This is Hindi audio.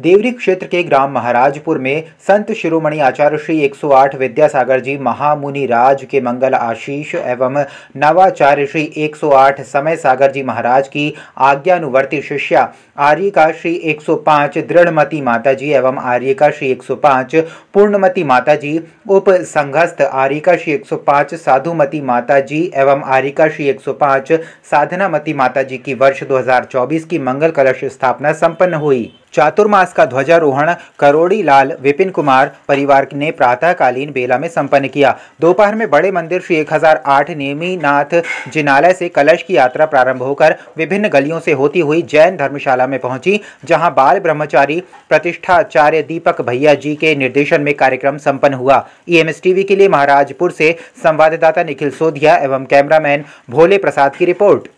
देवरी क्षेत्र के ग्राम महाराजपुर में संत शिरोमणि आचार्य श्री 108 विद्यासागर जी महामुनि राज के मंगल आशीष एवं नवाचार्य श्री 108 समय सागर जी महाराज की आज्ञानुवर्ती शिष्या आर्यिका श्री 105 दृढ़मती माता जी एवं आर्यिका श्री 105 पूर्णमती माता जी उप संघस्थ आर्यिका श्री 105 साधुमती माता जी एवं आर्यिका श्री 105 साधनामती माता जी की वर्ष 2024 की मंगल कलश स्थापना संपन्न हुई चातुर्मा मास का ध्वजारोहण करोड़ी लाल विपिन कुमार परिवार ने प्रातःकालीन बेला में संपन्न किया दोपहर में बड़े मंदिर श्री एक हजार आठ नेमीनाथ जिनालय से कलश की यात्रा प्रारंभ होकर विभिन्न गलियों से होती हुई जैन धर्मशाला में पहुंची जहां बाल ब्रह्मचारी प्रतिष्ठाचार्य दीपक भैया जी के निर्देशन में कार्यक्रम संपन्न हुआ ईएमएस e टीवी के लिए महाराजपुर से संवाददाता निखिल सोधिया एवं कैमरामैन भोले प्रसाद की रिपोर्ट